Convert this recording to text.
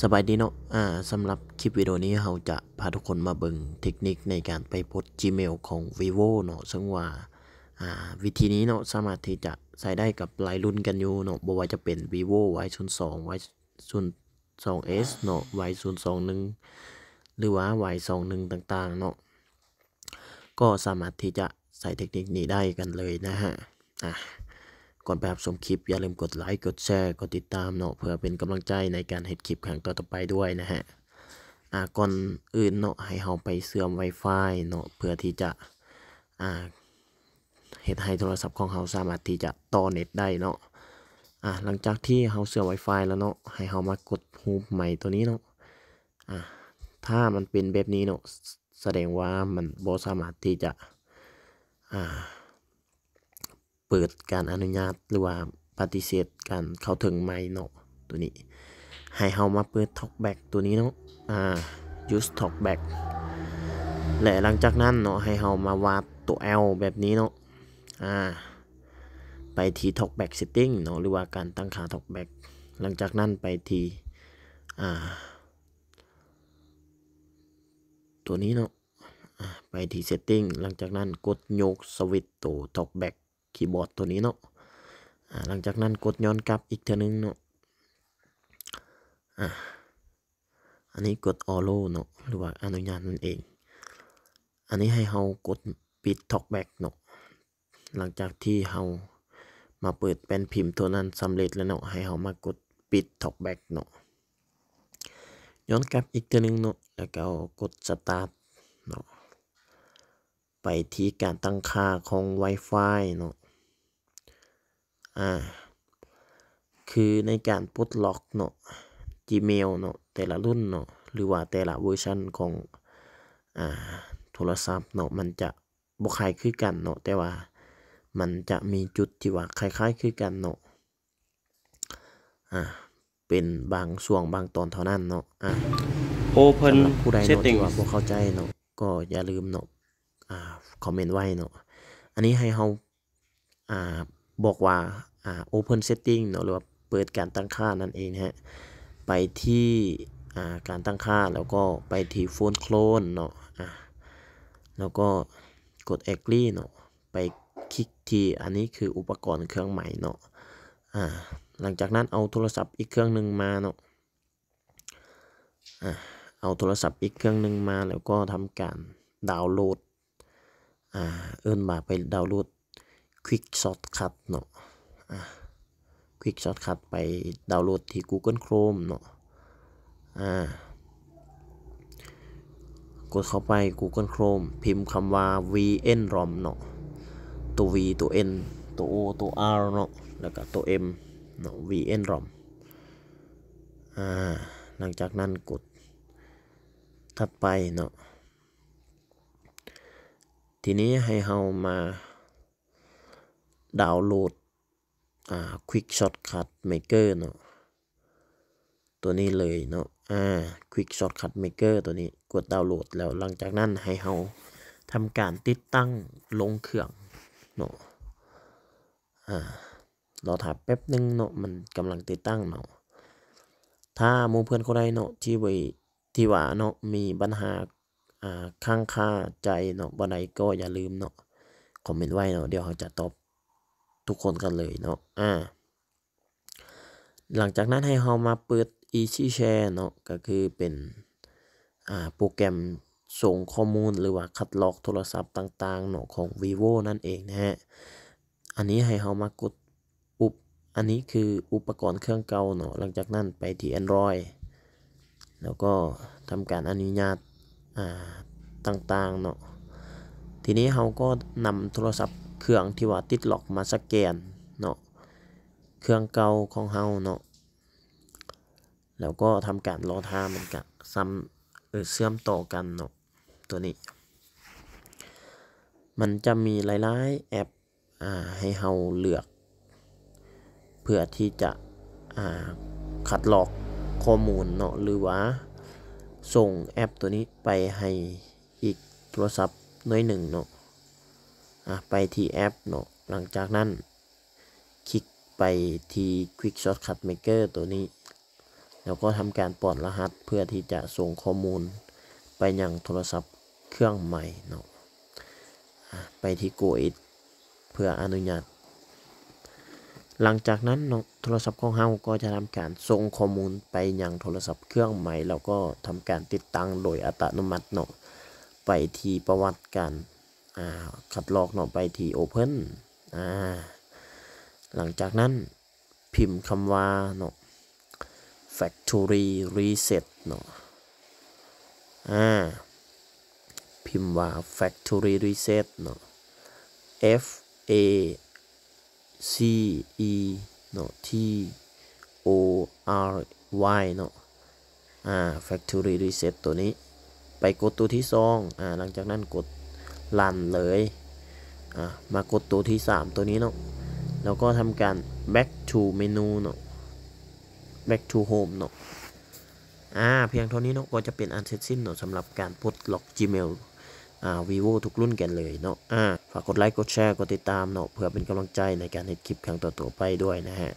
สบายดีเนาะ อ่า สำหรับคลิปวิดีโอนี้เราจะพาทุกคนมาเบิ่งเทคนิคในการไปโพส Gmail ของ vivo เนาะซึ่งว่า อ่า วิธีนี้เนาะสามารถที่จะใส่ได้กับหลายรุ่นกันอยู่เนาะบ่ว่าจะเป็น vivo y 0 2 y 0 2s เนาะ y 0 2 1หรือว่า y 2 1ต่างๆเนาะก็สามารถที่จะใส่เทคนิคนี้ได้กันเลยนะฮะอ่าก่อนไปรับชมคลิปอย่าลืมกดไลค์กดแชร์กดติดตามเนาะเพื่อเป็นกำลังใจในการเห็ดคลิปครั้งต่อไปด้วยนะฮะอ่าก่อนอื่นเนาะให้เราไปเสื่อม Wi-Fi เนาะเพื่อที่จะอ่าเห็ดให้โทรศัพท์ของเราสามารถที่จะต่อเน็ตได้เนาะอ่าหลังจากที่เราเสื่อม Wi-Fi แล้วเนาะให้เรามากดฮูปใหม่ตัวนี้เนาะอ่าถ้ามันเป็นแบบนี้เนาะแสดงว่ามันบ่สามารถที่จะอ่าปิด การอนุญาตหรือว่าปฏิเสธการเข้าถึงไม่เนาะตัวนี้ ให้เฮามาเปิด Talkback ตัวนี้เนาะ อ่า use Talkback และหลังจากนั้นเนาะให้เฮามา วาดตัว L แบบนี้เนาะ อ่า ไปที่ Talkback Setting เนาะหรือว่าการตั้งค่า Talkback หลังจากนั้นไปที่อ่า ตัวนี้เนาะไปที่ Setting หลังจากนั้นกดยกสวิตตัว Talkback คีย์บอร์ดตัวนี้เนาะหลังจากนั้นกดย้อนกลับอีกเท่านึงเนาะอันนี้กดออโลเนาะ หรือว่าอนุญาตนั่นเอง อันนี้ให้เฮากดปิดท็อกแบ็กเนาะ หลังจากที่เฮามาเปิดแป้นพิมพ์ตัวนั้นสำเร็จแล้วเนาะ ให้เฮามากดปิดท็อกแบ็กเนาะ ย้อนกลับอีกเท่านึงเนาะ แล้วก็กดสตาร์ทเนาะ ไปที่การตั้งค่าของ Wi-Fi เนาะอ่า คือในการปลดล็อกเนาะ Gmail เนาะแต่ละรุ่นเนาะ หรือว่าแต่ละเวอร์ชันของ อ่า โทรศัพท์เนาะ มันจะบ่คล้ายคือกันเนาะ แต่ว่ามันจะมีจุดที่ว่าคล้ายๆคือกันเนาะ อ่า เป็นบางช่วงบางตอนเท่านั้นเนาะ อ่า Open ผู้ใดเนาะที่ว่าบ่เข้าใจเนาะ ก็อย่าลืมเนาะ อ่า คอมเมนต์ไว้เนาะ อันนี้ให้เฮาอ่า บอกว่าอ่า open setting เนาะหรือว่าเปิดการตั้งค่านั่นเองฮะไปที่อ่าการตั้งค่าแล้วก็ไปที่โฟนโคลนเนาะอ่าแล้วก็กด agree เนาะไปคลิกที่อันนี้คืออุปกรณ์เครื่องใหม่เนาะอ่าหลังจากนั้นเอาโทรศัพท์อีกเครื่องหนึ่งมาเนาะอ่าเอาโทรศัพท์อีกเครื่องหนึ่งมา แล้วก็ทำการดาวน์โหลดอ่าเอิ้นบาไปดาวน์โหลด Quick Shortcut เนาะควิกช็อตคัดไปดาวน์โหลดที่ Google Chrome เนาะอ่ากดเข้าไป Google Chrome พิมพ์คำว่า vn rom เนาะตัว v ตัว n ตัว o ตัว r เนาะแล้วก็ตัว m เนาะ vn rom อ่า หลังจากนั้นกด ถัดไป เนาะทีนี้ให้เรามาดาวน์โหลดอ่า quick shortcut maker เนาะ ตัวนี้เลยเนาะ อ่า quick shortcut maker ตัวนี้ กดดาวน์โหลด แล้วหลังจากนั้นให้เขาทำการติดตั้งลงเครื่องเนาะ อ่ารอถับแป๊บนึงเนาะ มันกำลังติดตั้งเนาะถ้ามูเพื่อนคนใดเนาะที่ไวที่ว่าเนาะ มีปัญหา อ่าข้างค่าใจเนาะบนไดก็อย่าลืมเนาะ คอมเมนต์ไว้เนาะ เดี๋ยวเขาจะตอบทุกคนกันเลยเนาะ อ่า หลังจากนั้นให้เรามาเปิด Easy Share เนาะ ก็คือเป็น อ่า โปรแกรมส่งข้อมูลหรือว่าคัดลอกโทรศัพท์ต่าง ๆ เนาะของ vivo นั่นเอง นะฮะ อันนี้ให้เรามากด อุป อันนี้คืออุปกรณ์เครื่องเก่าเนาะ หลังจากนั้นไปที่ Android แล้วก็ทำการอนุญาต อ่า ต่าง ๆ เนาะ ทีนี้เราก็นำโทรศัพท์เครื่องที่ว่าติดล็อกมาสแกนเนาะ เครื่องเก่าของเฮาเนาะแล้วก็ทำการรอท่ามันกับซ้ำเออเชื่อมต่อกันเนาะ ตัวนี้ มันจะมีหลายๆ แอปอ่าให้เฮาเลือก เพื่อที่จะอ่าขัดหลอกข้อมูลเนาะหรือว่าส่งแอปตัวนี้ไปให้อีกโทรศัพท์น้อยหนึ่งเนาะไปที่แอปเนาะหลังจากนั้นคลิกไปที่ Quick Shortcut Maker ตัวนี้ แล้วก็ทำการปลดรหัสเพื่อที่จะส่งข้อมูลไปยังโทรศัพท์เครื่องใหม่เนาะไปที่ Go It เพื่ออนุญาต หลังจากนั้นโทรศัพท์ของเฮาก็จะทำการส่งข้อมูลไปยังโทรศัพท์เครื่องใหม่ แล้วก็ทำการติดตั้งโดยอัตโนมัติเนาะไปที่ประวัติการอ่าคัดลอกเนาะไปที่ Open อ่า หลังจากนั้นพิมพ์คำว่าเนาะ factory reset เนาะอ่า พิมพ์ว่า factory reset เนาะ F A C E เนาะ T O R Y เนาะอ่า factory reset ตัวนี้ ไปกดตัวที่ซองอ่า หลังจากนั้นกดลันเลย อ่ะ มากดตัวที่ 3 ตัวนี้ เนาะ แล้วก็ทำการ back to menu เนาะ back to home เนาะ อ่า เพียงเท่านี้ เนาะ ก็จะเป็น อันเสร็จสิ้น เนาะสำหรับการปลดล็อก Gmail อ่า vivo ทุกรุ่นกันเลย เนาะ อ่า ฝาก กด ไลค์ กดแชร์ กดติด ตาม เนาะเพื่อเป็นกำลังใจในการเห็นคลิปครั้งต่อๆไปด้วยนะฮะ